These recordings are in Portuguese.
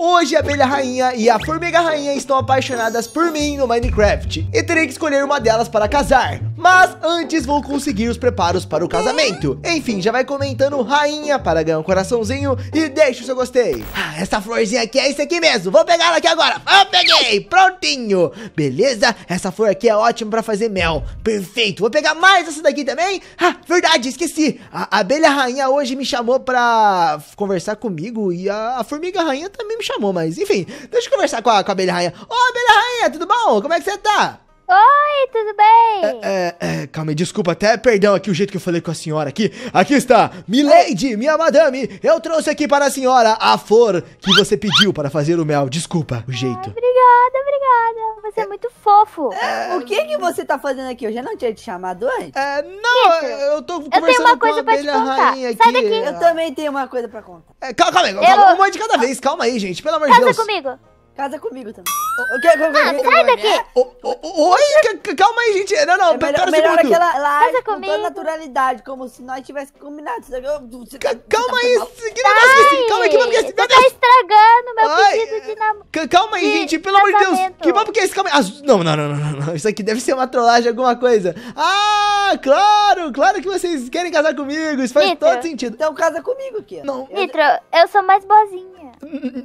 Hoje a abelha rainha e a formiga rainha estão apaixonadas por mim no Minecraft e terei que escolher uma delas para casar. Mas antes vou conseguir os preparos para o casamento. Enfim, já vai comentando rainha para ganhar um coraçãozinho e deixa o seu gostei. Ah, essa florzinha aqui é essa aqui mesmo. Vou pegar ela aqui agora. Ah, peguei. Prontinho. Beleza? Essa flor aqui é ótima para fazer mel. Perfeito. Vou pegar mais essa daqui também. Ah, verdade, esqueci. A abelha rainha hoje me chamou para conversar comigo e a, a formiga rainha também me chamou, mas enfim. Deixa eu conversar com a, com a abelha rainha. Ô, abelha rainha, tudo bom? Como é que você tá? Oi, tudo bem? É, é, é, calma aí, desculpa, até perdão aqui o jeito que eu falei com a senhora aqui. Aqui está, Milady, minha madame, eu trouxe aqui para a senhora a flor que você pediu para fazer o mel. Desculpa o jeito. Ah, obrigada, obrigada. Você é, é. muito fofo. É. O que que você tá fazendo aqui? Eu já não tinha te chamado antes? É, não, Peter, eu tô conversando tenho uma coisa com a pra te contar. rainha aqui. Sai daqui. Eu também tenho uma coisa pra contar. É, calma, calma aí, calma, Eu- de cada vez, calma aí, gente, pelo amor de Casa Passa comigo. Casa comigo também. O que? É ah, sai daqui! É? Oi? Calma aí, gente. Não, não, é melhor, pera melhor segundo. Melhor aquela Casa com toda naturalidade, como se nós tivéssemos combinado. Tá- tá calma aí, que tá negócio assim? Calma aí, que papo que é esse? Você tá estragando meu pedido de namoro. Calma aí, gente, pelo amor de Deus. Que papo que é esse? Calma aí. Não, não, não, não, Isso aqui deve ser uma trollagem, alguma coisa. Ah, claro, claro que vocês querem casar comigo. Isso faz todo sentido. Então casa comigo, Kira. Nitro, eu sou mais boazinha.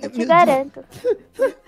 Eu te garanto.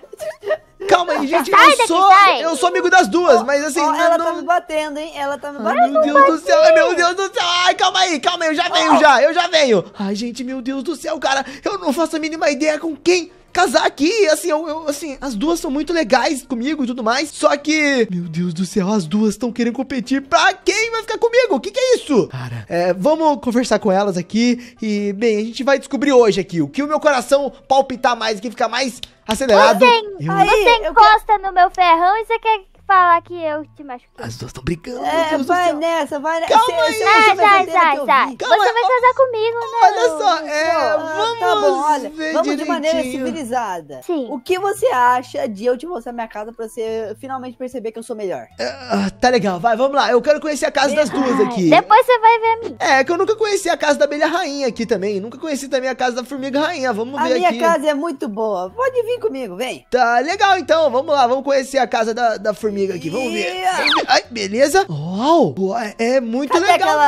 Calma aí, gente, sai eu daqui, sou, sai. eu sou amigo das duas, oh, mas assim... Oh, ela tá não, tá me batendo, hein? Ela tá me batendo. Meu Deus do céu, meu Deus do céu. Ai, calma aí, calma aí, eu já venho, oh. já, eu já venho. Ai, gente, meu Deus do céu, cara, eu não faço a mínima ideia com quem casar aqui. Assim, eu, eu, assim, as duas são muito legais comigo e tudo mais. Só que, meu Deus do céu, as duas estão querendo competir. Pra quem vai ficar comigo? O que, que é isso? Cara, é, vamos conversar com elas aqui. E, bem, a gente vai descobrir hoje aqui o que o meu coração palpitar mais, que ficar mais acelerado. Você, eu... você encosta eu... no meu ferrão e você quer falar que eu te machuquei. As duas estão brigando. É, vai nessa, vai nessa. Calma aí, sai, tá, tá, tá. Você ah, vai casar comigo, né? Olha só, é, vamos tá bom, olha, vamos de maneira civilizada. Sim. O que você acha de eu te mostrar minha casa pra você finalmente perceber que eu sou melhor? É, ah, tá legal, vai, vamos lá. Eu quero conhecer a casa das duas aqui. Ah, depois você vai ver a É, que eu nunca conheci a casa da abelha rainha aqui também. Nunca conheci também a casa da formiga rainha. Vamos ver aqui. A minha casa é muito boa. Pode vir comigo, vem. Tá legal, então. Vamos lá, vamos conhecer a casa da, da formiga aqui. Vamos ver. Yeah. Ai, beleza. Uau. É, é muito Cadê legal. Aquela,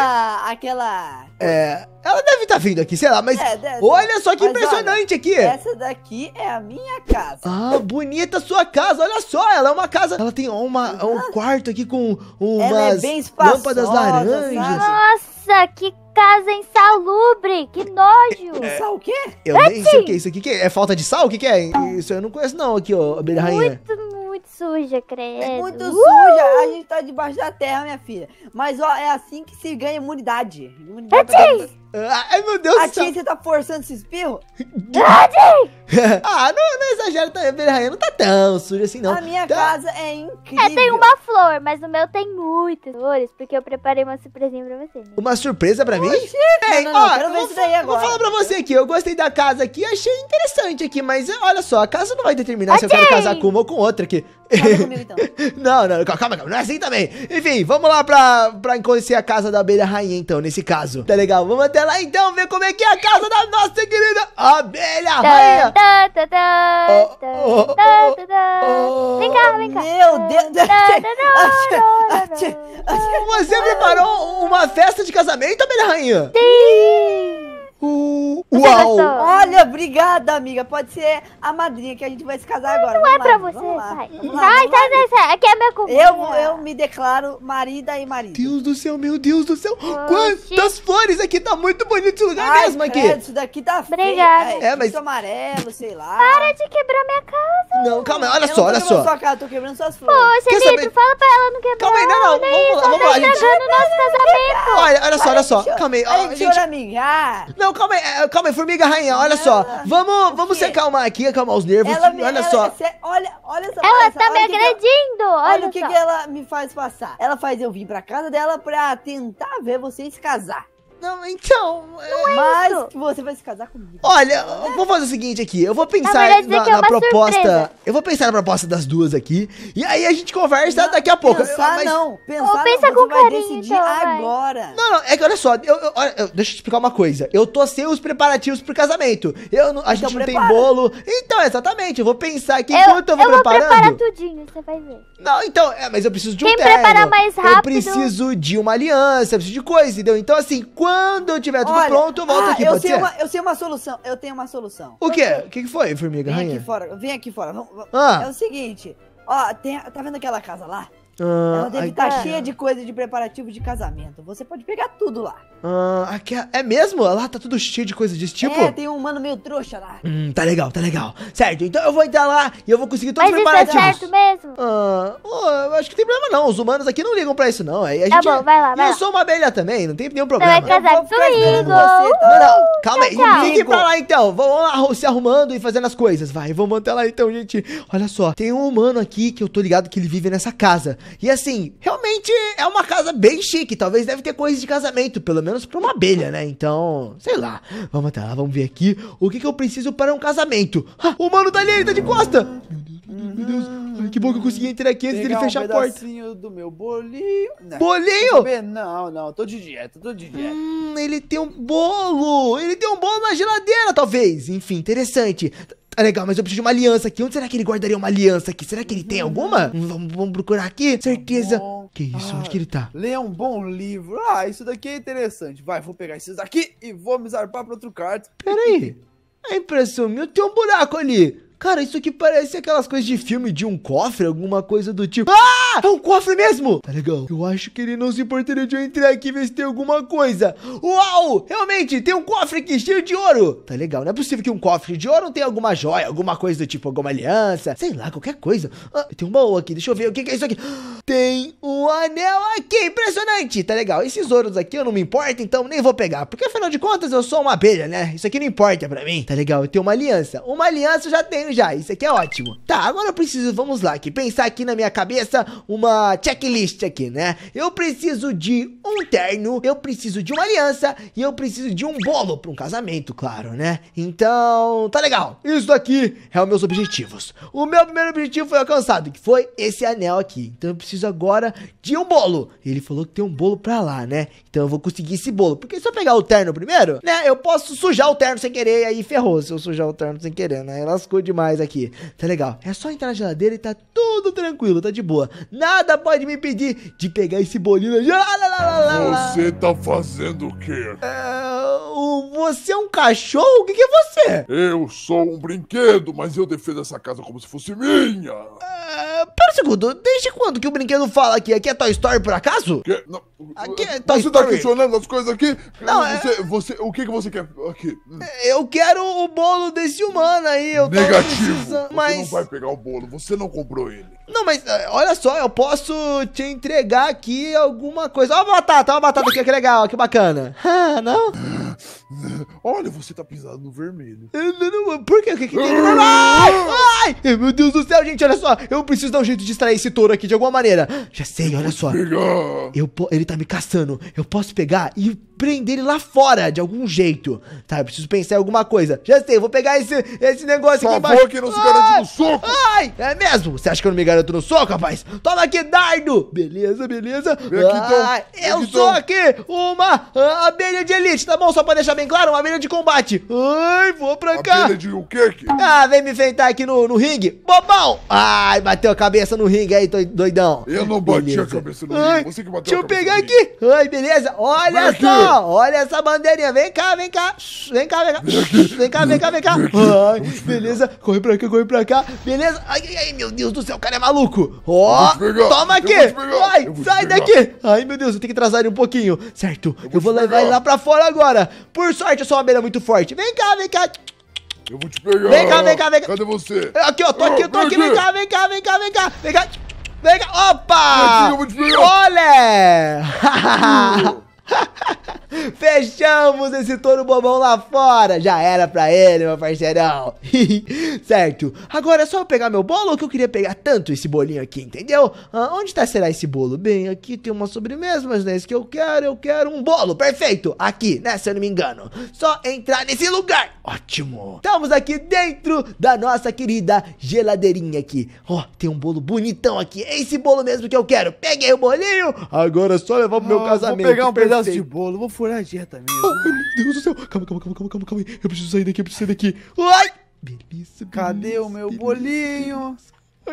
né? aquela... É... Ela deve estar tá vindo aqui, sei lá, mas é, deve, olha só que impressionante olha, aqui. Essa daqui é a minha casa. Ah, bonita sua casa, olha só, ela é uma casa. Ela tem uma, um quarto aqui com é umas é lâmpadas laranjas. Nossa, que casa insalubre, que nojo. É, sal o quê? Eu nem sei o que é isso aqui, que é? é falta de sal? O que, que é? Isso eu não conheço não aqui, ó, abelha rainha. Muito, muito suja, credo. É muito uh! suja. A gente tá debaixo da terra, minha filha. Mas ó, é assim que se ganha imunidade. Imunidade. Achei! Ah, ai, meu Deus do céu. A Tia, você tá forçando esse espirro? ah, não, não exagera, tá, minha rainha não tá tão suja assim, não. A minha tá... casa é incrível. É, tem uma flor, mas o meu tem muitas flores, porque eu preparei uma surpresinha pra você. Né? Uma surpresa pra mim? é, não, não, ó, quero ver isso daí agora. Vou falar pra você aqui, eu gostei da casa aqui, achei interessante aqui, mas olha só, a casa não vai determinar a se eu quero casar com uma ou com outra aqui comigo, então. não, não, calma, calma, não é assim também. Enfim, vamos lá pra, pra conhecer a casa da abelha rainha, então, nesse caso. Tá legal? Vamos até lá, então, ver como é que é a casa da nossa querida abelha rainha. Vem cá, vem cá. Meu Deus. Você preparou uma festa de casamento, abelha rainha? Sim. Uh, uau! Olha, obrigada, amiga. Pode ser a madrinha que a gente vai se casar agora. Não é vamos é lá, pra você, sai. lá. sai Vamos vai, Aqui é meu minha Eu, eu me declaro marida e marido. Deus do céu, meu Deus do céu. Oxi. Quantas flores aqui. Tá muito bonito esse lugar Ai, mesmo aqui. Credo, isso daqui tá Obrigada. feio. É, é, mas... É amarelo, sei lá. Para de quebrar minha casa. Não, calma. Olha eu só, olha só. Sua casa, tô quebrando suas flores. Poxa, Quer Lito, fala pra ela não quebrar. Calma aí, não, não. É vamos lá, vamos tá lá. Gente... nosso casamento. Olha, olha só, olha só. Calma aí. A gente chora, amiga. Não não, calma aí, é, calma aí, formiga rainha, olha só. Vamos, vamos se acalmar aqui, acalmar os nervos. Ela olha ela, só. olha, olha essa Ela essa, tá me agredindo! olha, olha o que, que ela me faz passar. Ela faz eu vir pra casa dela pra tentar ver vocês casar. Não, então. É. Não é mas isso. você vai se casar comigo. Olha, vou fazer o seguinte aqui. Eu vou pensar na, é na proposta. Surpresa. Eu vou pensar na proposta das duas aqui. E aí a gente conversa não, daqui a pouco. Pensar ah, mas... não. Pensar Ou pensa não, com vai carinho, decidir então, agora. Não, não. É que olha só. Eu, eu, eu, deixa eu explicar uma coisa. Eu tô sem os preparativos pro casamento. Eu, a então gente não tem bolo. Então, exatamente. Eu vou pensar aqui eu, enquanto eu vou preparando. Eu vou preparar tudinho, você vai ver. Não, então... É, mas eu preciso de um Quem terno. preparar mais rápido... Eu preciso de uma aliança. Eu preciso de coisa, entendeu? Então, assim, quando eu tiver tudo olha, pronto, eu volto ah, aqui, eu pode sei ser? Uma, eu sei uma solução. Eu tenho uma solução. O quê? O que foi, Formiga? Vem Rainha? aqui fora. Vem aqui fora. Vamos ah. É o seguinte, ó, tem, tá vendo aquela casa lá? Ah, Ela deve estar tá cheia de coisa de preparativo de casamento. Você pode pegar tudo lá. Ah, aqui é, é mesmo? Lá tá tudo cheio de coisa desse tipo? É, tem um mano meio trouxa lá. Hum, tá legal, tá legal. Certo, então eu vou entrar lá e eu vou conseguir todos Mas os preparativos. Mas isso é certo mesmo? Ah, oh, eu acho que não tem problema não. Os humanos aqui não ligam pra isso não. É, a tá gente tá bom, vai lá, vai Eu sou uma abelha também, não tem nenhum problema. Então é você vai casar com o Igor. Não, não, calma aí. Tchau. Fiquem pra lá então. Vamos lá se arrumando e fazendo as coisas, vai. Vamos até lá então, gente. Olha só, tem um humano aqui que eu tô ligado que ele vive nessa casa. E assim, realmente é uma casa bem chique. Talvez deve ter coisas de casamento, pelo menos pra uma abelha, né? Então, sei lá. Vamos até lá, vamos ver aqui o que, que eu preciso para um casamento. Ah, o mano tá ali, ele tá de costa. Meu Deus, meu Deus. Ai, que bom que eu consegui entrar aqui antes dele fechar um a porta. do meu bolinho. Não, né? bolinho? Não, não, tô de dieta, tô de dieta. Hum, ele tem um bolo. Ele tem um bolo na geladeira, talvez. Enfim, interessante. Ah, legal, mas eu preciso de uma aliança aqui. Onde será que ele guardaria uma aliança aqui? Será que ele tem alguma? Hum. Vamos, vamos procurar aqui. Certeza. Tá bom. Que isso? Ah, Onde que ele tá? Ah, Leia um bom livro. Ah, isso daqui é interessante. Vai, vou pegar esses daqui e vou me zarpar pra outro card. Pera aí. A impressão minha tem um buraco ali. Cara, isso aqui parece aquelas coisas de filme de um cofre, alguma coisa do tipo. Ah! É um cofre mesmo! Tá legal. Eu acho que ele não se importaria de eu entrar aqui e ver se tem alguma coisa. Uau! Realmente, tem um cofre aqui cheio de ouro. Tá legal. Não é possível que um cofre de ouro tenha alguma joia, alguma coisa do tipo, alguma aliança. Sei lá, qualquer coisa. Ah, tem um baú aqui. Deixa eu ver o que, é isso aqui. Tem um anel aqui. Impressionante. Tá legal. Esses ouros aqui eu não me importo, então nem vou pegar. Porque afinal de contas eu sou uma abelha, né? Isso aqui não importa pra mim. Tá legal. Eu tenho uma aliança. Uma aliança eu já tenho tenho já, isso aqui é ótimo. Tá, agora eu preciso, vamos lá, aqui, pensar aqui na minha cabeça uma checklist aqui, né? Eu preciso de um terno, eu preciso de uma aliança e eu preciso de um bolo para um casamento, claro, né? Então, tá legal. Isso daqui é os meus objetivos. O meu primeiro objetivo foi alcançado, que foi esse anel aqui. Então eu preciso agora de um bolo. Ele falou que tem um bolo pra lá, né? Então eu vou conseguir esse bolo. Porque se eu pegar o terno primeiro, né? Eu posso sujar o terno sem querer, aí ferrou se eu sujar o terno sem querer, né? Lascou demais demais aqui. Tá legal. É só entrar na geladeira e tá tudo tranquilo, tá de boa. Nada pode me impedir de pegar esse bolinho Você tá fazendo o quê? É, o você é um cachorro? O que, que, é você? Eu sou um brinquedo, mas eu defendo essa casa como se fosse minha. É, pera um segundo, desde quando que o brinquedo fala que aqui é Toy Story por acaso? Que? Não. Aqui, tá você tá questionando as coisas aqui? Não, você, é... você, o que, que você quer aqui? Eu quero o bolo desse humano aí. Eu Negativo. Precisando... Você mas... não vai pegar o bolo, você não comprou ele. Não, mas é, olha só, eu posso te entregar aqui alguma coisa. Ó a batata, ó a batata aqui, que legal, que bacana. Ah, não? Olha, você tá pisado no vermelho. Não, não, por quê? O que que tem? Ai, ai! Meu Deus do céu, gente, olha só. Eu preciso dar um jeito de extrair esse touro aqui de alguma maneira. Já sei, olha só. Eu, ele tá me caçando. Eu posso pegar e prender ele lá fora de algum jeito, tá? Eu preciso pensar em alguma coisa. Já sei, vou pegar esse, esse negócio Por aqui embaixo. Por que não se garante no soco. Ai, é mesmo? Você acha que eu não me garanto no soco, rapaz? Toma aqui, dardo. Beleza, beleza. Vem aqui, então. Ai, eu aqui, sou então. aqui uma ah, abelha de elite, tá bom? Só pra deixar bem claro, uma abelha de combate. Ai, vou pra abelha cá. Abelha de o quê? Que? Ah, vem me enfrentar aqui no, no ringue. Bobão. Ai, bateu a cabeça no ringue aí, doidão. Eu não bati beleza. a cabeça no ringue. Você que bateu Deixa eu pegar aqui. Ai, beleza. Olha só olha essa bandeirinha. Vem cá, vem cá. Vem cá, vem cá. Vem cá, vem cá, vem cá. Ai, beleza. Corre pra cá, corre pra cá. Beleza. Ai, ai, meu Deus do céu, o cara é maluco. Ó, oh, toma aqui. sai daqui. Ai, meu Deus, eu tenho que atrasar ele um pouquinho. Certo, eu vou, eu vou levar ele lá pra fora agora. Por sorte, eu sou uma abelha muito forte. Vem cá, vem cá. Eu vou te pegar. Vem cá, vem cá, vem cá. Cadê você? Aqui, ó, tô aqui, tô aqui. Vem cá, vem cá, vem cá, vem cá. Vem cá. Vem cá. Opa! Hahaha. Fechamos esse touro bobão lá fora. Já era pra ele, meu parceirão. certo. Agora é só eu pegar meu bolo que eu queria pegar tanto esse bolinho aqui, entendeu? Ah, onde tá será esse bolo? Bem, aqui tem uma sobremesa, mas não é isso que eu quero. Eu quero um bolo. Perfeito. Aqui, né? Se eu não me engano. Só entrar nesse lugar. Ótimo. Estamos aqui dentro da nossa querida geladeirinha aqui. Ó, oh, tem um bolo bonitão aqui. É esse bolo mesmo que eu quero. Peguei o bolinho. Agora é só levar pro meu ah, casamento. Vou pegar um pedaço pedaço de bolo, vou furar a dieta mesmo. Oh, meu Deus do céu. Calma, calma, calma, calma, calma, calma. Eu preciso sair daqui, eu preciso sair daqui. Ai! Beleza, Cadê o meu bolinho?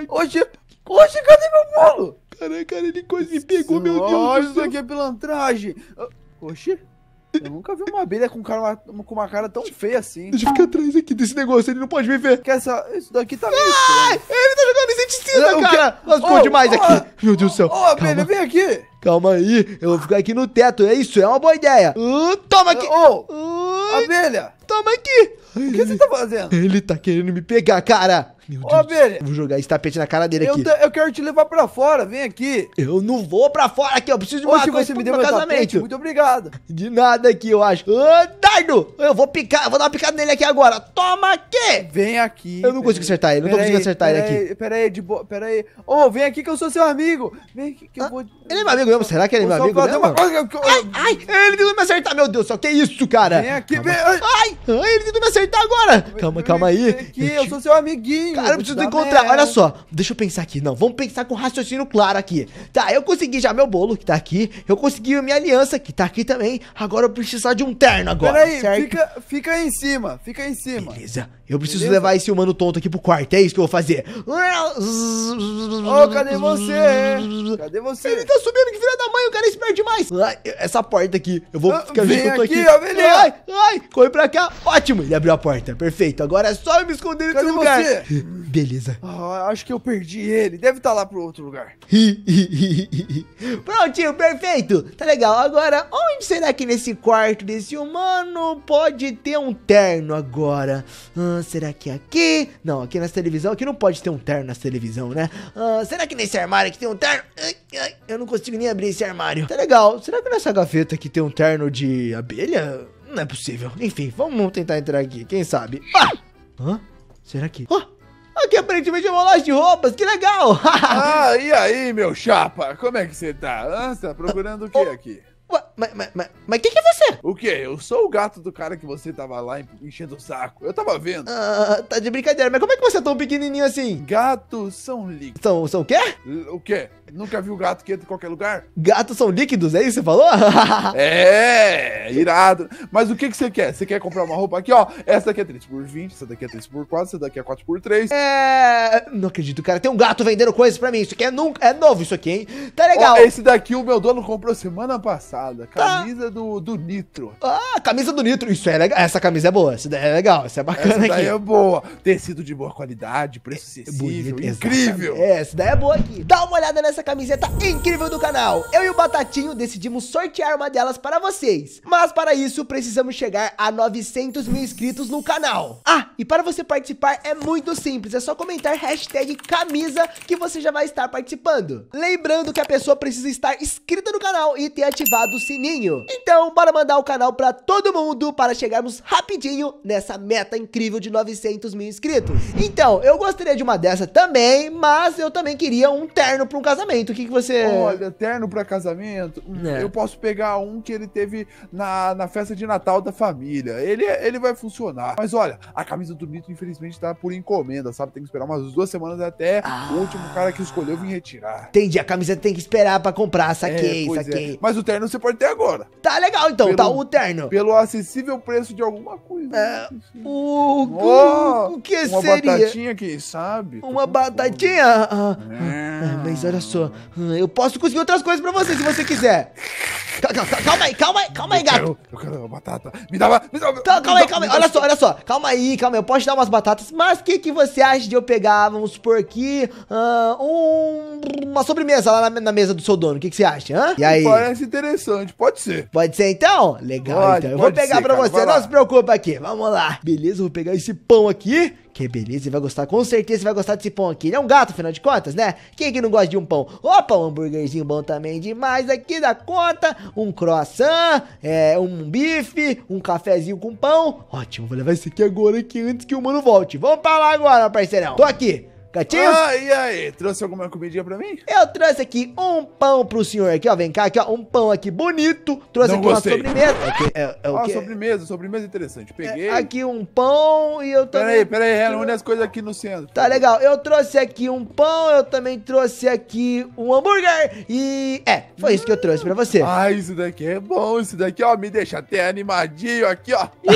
Hoje, Hoje, cadê meu bolo? Cara, cara, ele quase pegou, meu Deus Nossa, do céu. Isso aqui é pilantragem. Oxi. eu nunca vi uma abelha com, cara, com uma cara tão feia assim. Deixa eu ficar atrás aqui desse negócio, ele não pode me ver. Que essa, isso daqui tá meio Ai, ah, ele tá jogando inseticida, cara. Que... Lascou oh, demais oh, aqui. Meu Deus do céu. Ô, oh, abelha, vem aqui. Calma aí, eu vou ficar aqui no teto. É isso, é uma boa ideia. Uh, toma aqui. Ô, oh, uh, abelha. Toma aqui. O que você tá fazendo? Ele tá querendo me pegar, cara. Meu Ô, vou jogar esse tapete na cara dele eu aqui. Te, eu quero te levar pra fora, vem aqui. Eu não vou pra fora aqui, eu preciso de uma coisa você me deu meu casamento. Tapete, muito obrigado. De nada aqui, eu acho. Ô, Dardo, eu vou picar, eu vou dar uma picada nele aqui agora. Toma aqui. Vem aqui. Eu não consigo aí. acertar ele, não tô conseguindo acertar ele aqui. pera aí, de boa, pera aí. Ô, oh, vem aqui que eu sou seu amigo. Vem aqui que ah, eu vou... Ele é meu amigo mesmo? Será que ele é meu amigo mesmo? Uma... Ai, ai, ele tentou me acertar, meu Deus só que isso, cara? Vem aqui, calma. vem. Ai, ai, ele tentou me acertar agora. Calma, calma aí. Vem aqui, eu sou seu amiguinho. Cara, eu preciso encontrar. Olha só, deixa eu pensar aqui. Não, vamos pensar com raciocínio claro aqui. Tá, eu consegui já meu bolo que tá aqui. Eu consegui a minha aliança que tá aqui também. Agora eu preciso de um terno agora. Peraí, fica, fica aí em cima. Fica aí em cima. Beleza. Eu preciso Beleza? levar esse humano tonto aqui pro quarto, é isso que eu vou fazer. oh, cadê você? Cadê você? Ele tá subindo, que filha da mãe, o cara é esperto demais. essa porta aqui, eu vou ah, ficar junto aqui. aqui. Ai, ai, corre pra cá. Ótimo, ele abriu a porta, perfeito. Agora é só eu me esconder nesse cadê lugar. Você? Beleza. Ah, acho que eu perdi ele, deve estar tá lá pro outro lugar. Prontinho, perfeito. Tá legal, agora, onde será que nesse quarto desse humano pode ter um terno agora? Hum... Ah, será que aqui? Não, aqui nessa televisão, aqui não pode ter um terno nessa televisão, né? Ah, será que nesse armário aqui tem um terno? Ai, ai, eu não consigo nem abrir esse armário. Tá legal. Será que nessa gaveta aqui tem um terno de abelha? Não é possível. Enfim, vamos tentar entrar aqui. Quem sabe? Ah! Hã? Será que... Ah! Aqui aparentemente é uma loja de roupas, que legal! ah, e aí, meu chapa? Como é que você tá? Ah, você tá procurando o que aqui? Mas, mas, mas, mas quem que é você? O quê? Eu sou o gato do cara que você tava lá enchendo o saco. Eu tava vendo. Ah, tá de brincadeira. Mas como é que você é tão pequenininho assim? Gatos são líquidos. São, são o quê? L o quê? Nunca viu gato que entra em qualquer lugar? Gatos são líquidos, é isso que você falou? é, irado. Mas o que, que você quer? Você quer comprar uma roupa aqui, ó? Essa daqui é 3 por 20, essa daqui é 3 por 4, essa daqui é 4 por 3. É... Não acredito, cara. Tem um gato vendendo coisas pra mim. Isso aqui é, nunca... é novo isso aqui, hein? Tá legal. Ó, esse daqui o meu dono comprou semana passada. Tá. Camisa do, do Nitro. Ah, camisa do Nitro. Isso é legal. Essa camisa é boa. Essa é legal. Essa é bacana essa daí aqui. é boa. Tecido de boa qualidade, preço é acessível. É incrível. É, essa daí é boa aqui. Dá uma olhada nessa camiseta incrível do canal. Eu e o Batatinho decidimos sortear uma delas para vocês. Mas para isso, precisamos chegar a 900 mil inscritos no canal. Ah, e para você participar é muito simples. É só comentar hashtag camisa que você já vai estar participando. Lembrando que a pessoa precisa estar inscrita no canal e ter ativado do sininho. Então, bora mandar o canal para todo mundo para chegarmos rapidinho nessa meta incrível de 900 mil inscritos. Então, eu gostaria de uma dessa também, mas eu também queria um terno para um casamento. O que, que você... Olha, terno para casamento, hum, é. eu posso pegar um que ele teve na, na festa de Natal da família. Ele, ele vai funcionar. Mas olha, a camisa do Mito, infelizmente, tá por encomenda, sabe? Tem que esperar umas duas semanas até ah. o último ah. cara que escolheu vir retirar. Entendi, a camisa tem que esperar para comprar, saquei, é, é. saquei. É. Mas o terno você pode ter agora. Tá legal então, tá pelo, tá o terno. Pelo acessível preço de alguma coisa. É, né? o, oh, o, que uma seria? Uma batatinha, quem sabe? Uma batatinha? Ah, ah. é. Ah, mas olha só, eu posso conseguir outras coisas pra você se você quiser. Calma aí, calma aí, calma aí, gato. Eu quero, eu quero uma batata. Me dá uma. Me dá, calma, tá, calma aí, calma aí. Olha só, olha só. Calma aí, calma aí. Eu posso te dar umas batatas, mas o que, que você acha de eu pegar, vamos supor aqui, uh, um, uma sobremesa lá na, na, mesa do seu dono? O que, que você acha? Hã? E aí? Parece interessante, pode ser. Pode ser então? Legal, pode, então. Eu vou pegar ser, pra cara, você, não lá. se preocupa aqui. Vamos lá. Beleza, eu vou pegar esse pão aqui. Que beleza, e vai gostar, com certeza vai gostar desse pão aqui. Ele é um gato, afinal de contas, né? Quem que não gosta de um pão? Opa, um hambúrguerzinho bom também demais aqui da conta. Um croissant, é, um bife, um cafezinho com pão. Ótimo, vou levar esse aqui agora aqui antes que o mano volte. Vamos pra lá agora, parceirão. Tô aqui. Gatinho? Ah, e aí? Trouxe alguma comidinha pra mim? Eu trouxe aqui um pão pro senhor aqui, ó. Vem cá, aqui, ó. Um pão aqui bonito. Trouxe Não aqui gostei. uma sobremesa. É, é, é, o ah, sobremesa, sobremesa é interessante. É, Peguei. É, aqui um pão e eu também. Peraí, peraí, reúne as coisas aqui no centro. Tá legal. Eu trouxe aqui um pão, eu também trouxe aqui um hambúrguer. E. É, foi isso que eu trouxe pra você. Ah, isso daqui é bom. Isso daqui, ó, me deixa até animadinho aqui, ó.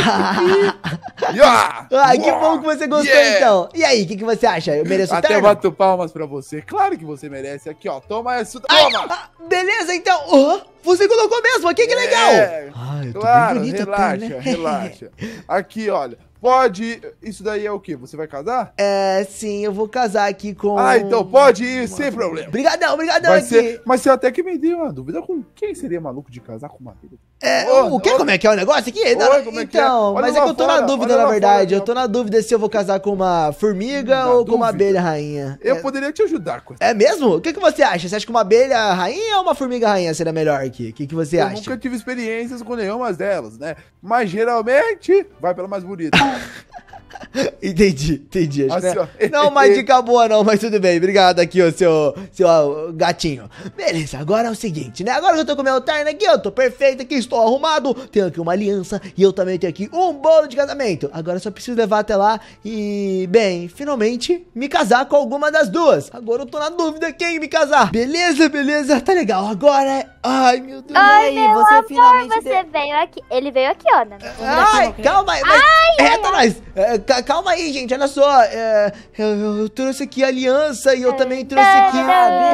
ah, que bom que você gostou, yeah. então. E aí, o que, que você acha? Eu mereço até bato palmas pra você. Claro que você merece. Aqui, ó. Toma essa. Toma! Ah, beleza, então. Oh, você colocou mesmo aqui, que é. legal. Ah, eu tô claro, bem tá, relaxa, até, né? relaxa. Aqui, olha. Pode. Isso daí é o quê? Você vai casar? É, sim, eu vou casar aqui com. Ah, então pode ir, sem problema. Obrigadão, obrigadão vai aqui. Ser... Mas você até que me deu uma dúvida com quem seria maluco de casar com uma filha? É, o que? Ô, como é que é o negócio aqui? não, é então, é? mas é que eu tô fora, na dúvida, na verdade. Fora, eu tô na dúvida se eu vou casar com uma formiga ou dúvida. com uma abelha rainha. Eu é... poderia te ajudar com essa. É mesmo? O que, que você acha? Você acha que uma abelha rainha ou uma formiga rainha seria melhor aqui? O que, que você eu acha? Eu nunca tive experiências com nenhuma delas, né? Mas geralmente vai pela mais bonita. entendi, entendi. não, é- não, mas dica boa não, mas tudo bem. Obrigado aqui, ó, seu, seu gatinho. Beleza, agora é o seguinte, né? Agora que eu tô com meu terno aqui, eu tô perfeito aqui, estou arrumado. Tenho aqui uma aliança e eu também tenho aqui um bolo de casamento. Agora só preciso levar até lá e, bem, finalmente me casar com alguma das duas. Agora eu tô na dúvida quem me casar. Beleza, beleza, tá legal. Agora é... Ai, meu Deus. Ai, meu você amor, finalmente... você veio aqui. Ele veio aqui, ó. Né? Ai, calma aí. Mas... Ai, reta é. nós. É, calma aí, gente, olha só. É, eu, eu, trouxe aqui aliança e eu também trouxe é, aqui um é,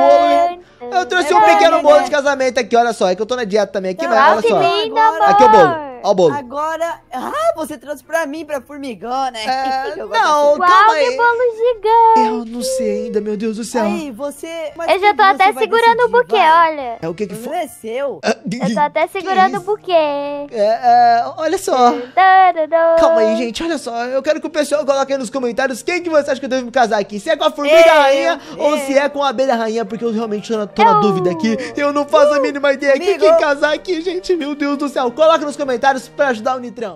bolo. É, eu trouxe um pequeno bolo de casamento aqui, olha só. É que eu tô na dieta também aqui, mas ah, olha só. Aqui é o bolo. Ó o bolo. Agora, ah, você trouxe pra mim, pra formigão, né? É, não, calma Uau, aí. que bolo gigante. Eu não sei ainda, meu Deus do céu. Aí, você... Eu já tô até segurando decidir, o buquê, vai. olha. É o que que foi? é seu. Ah, eu tô até segurando o buquê. É, é, olha só. calma aí, gente, olha só. Eu quero que o pessoal coloque aí nos comentários quem que você acha que eu devo me casar aqui. Se é com a formiga rainha ou se é com a abelha rainha, porque eu realmente tô na, tô na dúvida aqui. Eu não faço uh, a mínima ideia. Uh, quem que casar aqui, gente? Meu Deus do céu. Coloca nos comentários comentários para ajudar o Nitrão.